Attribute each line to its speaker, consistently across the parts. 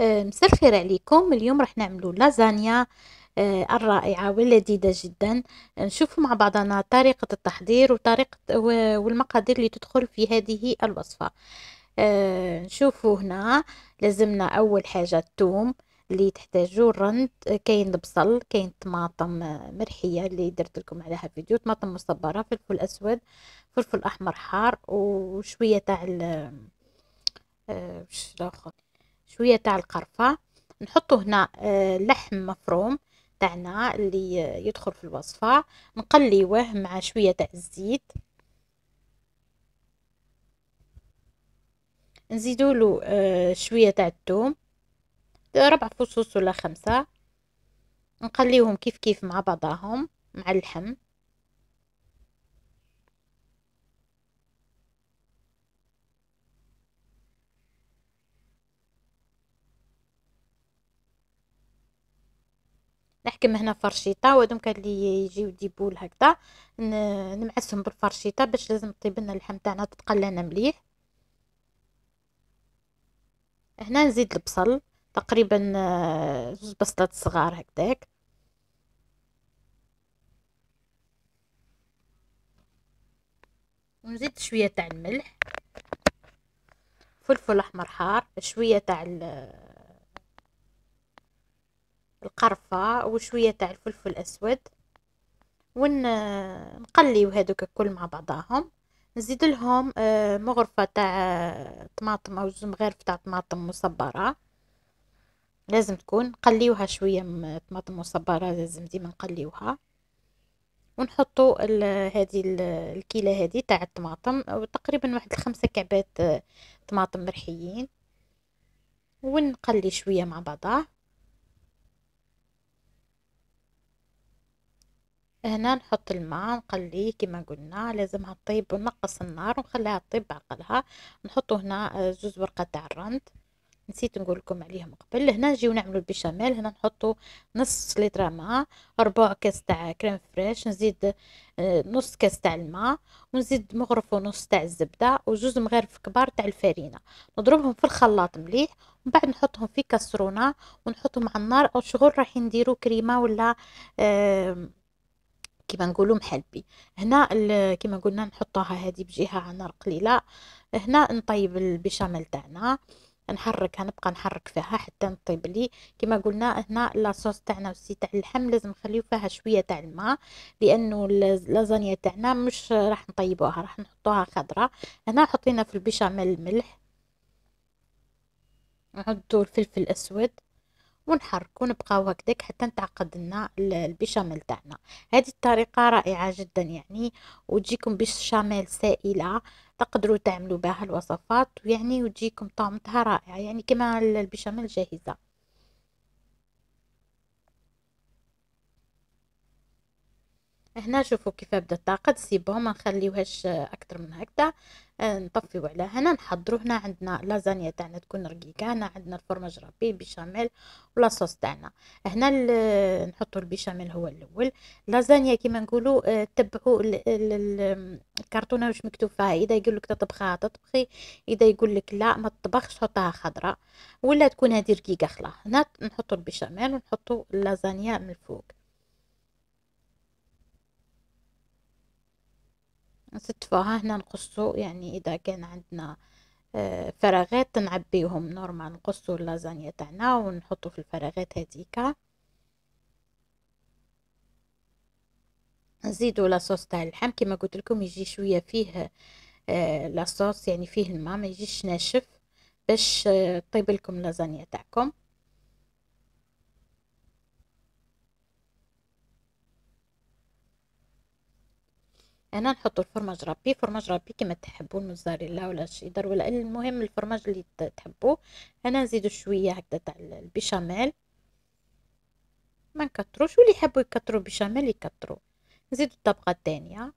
Speaker 1: آه، مساء الخير عليكم اليوم راح نعملو لازانيا آه، الرائعة واللذيذة جدا نشوفوا مع بعضنا طريقة التحضير وطريقة والمقادير اللي تدخل في هذه الوصفة آه، نشوفوا هنا لازمنا أول حاجة الثوم اللي تحتاجو الرند كاين البصل كاين طماطم مرحيه اللي درت لكم عليها فيديو طماطم مصبره فلفل اسود فلفل احمر حار وشويه تاع ال آه شوية تاع القرفة نحطو هنا آه، لحم مفروم تاعنا اللي آه، يدخل في الوصفة نقليوه مع شوية تاع الزيت نزيدو له آه، شوية تاع الثوم ربع فصوص ولا خمسة نقليوهم كيف كيف مع بعضهم مع اللحم نحكم هنا فرشيطه وهذوك اللي يجيو ديبول هكذا نمعسهم بالفرشيطه باش لازم طيب لنا اللحم تاعنا تبقى لنا مليح هنا نزيد البصل تقريبا آه، زوج بصلات صغار هكذاك ونزيد شويه تاع الملح فلفل احمر حار شويه تاع القرفة وشوية تاع الفلفل الأسود ونقليو هذوك كل مع بعضاهم نزيد لهم آه، مغرفة تاع آه، طماطم أو زوج تاع طماطم مصبرة لازم تكون نقليوها شوية طماطم مصبرة لازم ديما نقليوها ونحطوا هذه الكيلة هذه تاع الطماطم تقريبا واحد خمسة كعبات آه، طماطم مرحيين ونقلي شوية مع بعضها هنا نحط الماء نقليه كما قلنا لازمها طيب ونقص النار ونخليها طيب بعقلها نحطو هنا آه، زوز ورقة تاع الرند نسيت نقول لكم عليهم قبل هنا نجيو نعملو البشاميل هنا نحطو نص لتر ماء ربع كاس تاع كريم فريش نزيد آه، نص كاس تاع الماء ونزيد مغرف ونص تاع الزبده وجوز مغارف كبار تاع الفرينه نضربهم في الخلاط مليح ومن بعد نحطهم في كسرونه ونحطهم على النار او شغل راح نديرو كريمه ولا آه كيما نقولوا محلبي هنا كيما قلنا نحطوها هذه بجهه على نار قليله هنا نطيب البيشاميل تاعنا نحركها نبقى نحرك فيها حتى نطيب لي كيما قلنا هنا لاصوص تاعنا والسي تاع اللحم لازم نخليو فيها شويه تاع الماء لانه اللازانيا تاعنا مش راح نطيبوها راح نحطوها خضراء هنا حطينا في البيشاميل الملح نعدو الفلفل الاسود ونحركو نبقاو هكداك حتى نتعقد لنا البيشاميل تاعنا هذه الطريقه رائعه جدا يعني وتجيكم بيشاميل سائله تقدروا تعملوا بها الوصفات ويعني وتجيكم طعمتها رائعه يعني كما البيشاميل جاهزه هنا شوفوا كيف بدا الطاقه تسيبوها ما نخليوهاش اكثر من هكذا آه، نطفيو على هنا نحضروا هنا عندنا لازانيا تاعنا تكون رقيقه هنا عندنا الفرماج بيشاميل البيشاميل ولاصوص تاعنا هنا نحطو البيشاميل هو الاول لازانيا كيما نقولوا آه، تبعوا الكرتونه واش مكتوب فيها اذا يقول لك تطبخها تطبخي اذا يقول لك لا ما تطبخش حطها خضراء ولا تكون هذه رقيقه خلاص هنا نحطو البيشاميل ونحطو اللازانيا من الفوق نتفاها هنا نقصو يعني اذا كان عندنا آه، فراغات نعبيهم نورمال نقصو اللازانيا تاعنا ونحطو في الفراغات هذيك نزيدو لاصوص تاع اللحم كما قلت لكم يجي شويه فيه آه، لاصوص يعني فيه الماء ما يجيش ناشف باش آه، طيب لكم اللازانيا تاعكم هنا نحط الفرماج رابي فرماج رابي كما تحبوا الموزاريلا ولا الشيدر ولا المهم الفرماج اللي تحبوه هنا نزيدوا شويه هكذا تاع البيشاميل ما نكتروش واللي يحبوا يكتروا بيشاميل يكتروا نزيدوا الطبقه الثانيه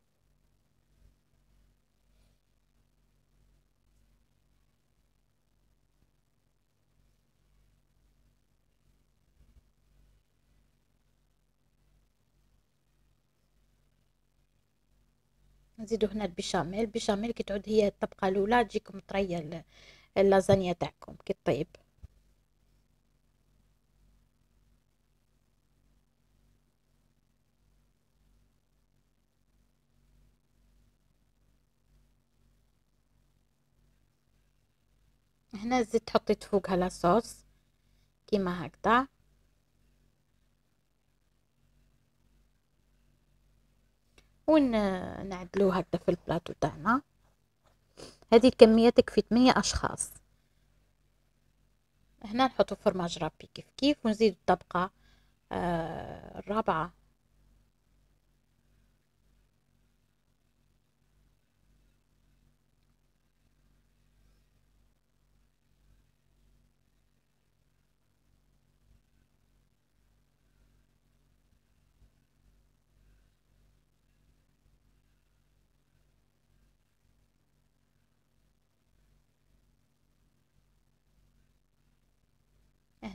Speaker 1: نزيدو هنا البيشاميل البيشاميل كي تعود هي الطبقه الاولى تجيكم طريه اللازانيا تاعكم كي طيب هنا زدت حطيت فوقها لاصوص كيما هكذا ونعدلو هكذا في البلاطو تاعنا هذه الكميه تكفي 8 اشخاص هنا نحطو فرماج رابي كيف كيف ونزيد الطبقه آه الرابعه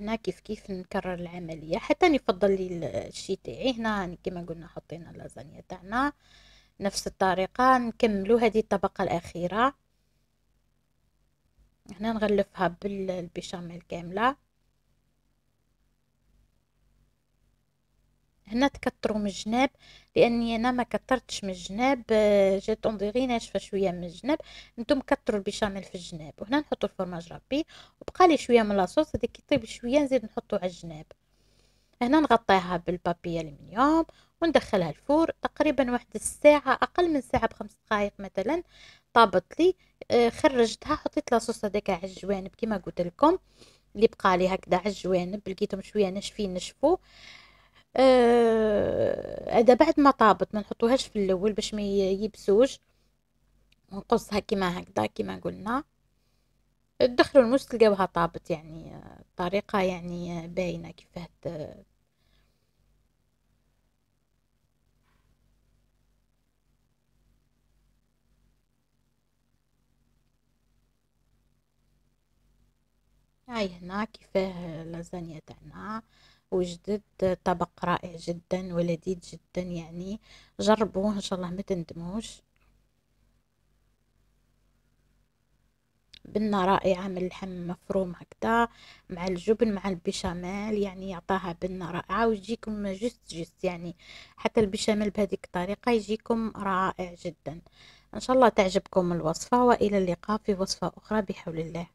Speaker 1: هنا كيف كيف نكرر العملية حتى نفضل لي الشي تاعي هنا يعني كما قلنا حطينا اللازانيا تاعنا نفس الطريقة نكملو هذه الطبقة الأخيرة هنا نغلفها بالبيشاميل كاملة هنا تكتروا من الجناب لاني انا ما كترتش من الجناب جات آه، اونديغي ناشفه شويه من الجناب نتوما كتروا البيشاميل في الجناب وهنا نحطوا الفرماج رابي وبقى لي شويه من لاصوص هذيك يطيب شويه نزيد نحطو على الجناب هنا نغطيها بالبابي المنيوم وندخلها الفور تقريبا واحد الساعه اقل من ساعه بخمس دقائق مثلا طابت لي آه، خرجتها حطيت لاصوص هذاك على الجوانب كما قلت لكم اللي بقى لي هكذا على الجوانب لقيتهم شويه ناشفين نشفوا آه، هذا بعد ما طابت ما نحطوهاش في الاول باش ما يبسوش ونقصها كيما هكذا كيما قلنا تدخلوا الموس تلقاوها طابت يعني الطريقه يعني باينة كيفاه هاي هنا كيفاه لازانيا تاعنا وجدد طبق رائع جدا ولذيذ جدا يعني جربوه ان شاء الله ما تندموش بنة رائعة من اللحم مفروم هكذا مع الجبن مع البشاميل يعني يعطاها بنة رائعة ويجيكم جست جست يعني حتى البشاميل بهذيك الطريقة يجيكم رائع جدا إن شاء الله تعجبكم الوصفة وإلى اللقاء في وصفة أخرى بحول الله